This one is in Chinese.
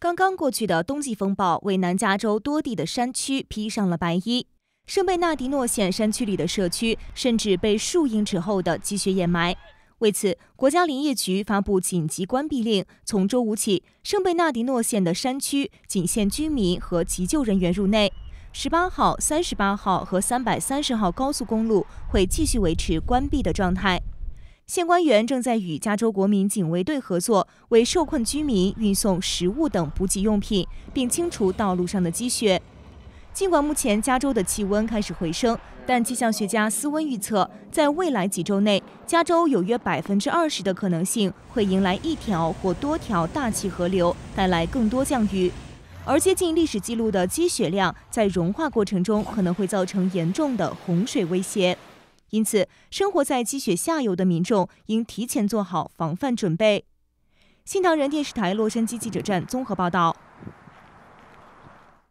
刚刚过去的冬季风暴为南加州多地的山区披上了白衣，圣贝纳迪诺县山区里的社区甚至被数英尺厚的积雪掩埋。为此，国家林业局发布紧急关闭令，从周五起，圣贝纳迪诺县的山区仅限居民和急救人员入内。十八号、三十八号和三百三十号高速公路会继续维持关闭的状态。县官员正在与加州国民警卫队合作，为受困居民运送食物等补给用品，并清除道路上的积雪。尽管目前加州的气温开始回升，但气象学家斯温预测，在未来几周内，加州有约百分之二十的可能性会迎来一条或多条大气河流，带来更多降雨。而接近历史记录的积雪量在融化过程中可能会造成严重的洪水威胁。因此，生活在积雪下游的民众应提前做好防范准备。新唐人电视台洛杉矶记者站综合报道。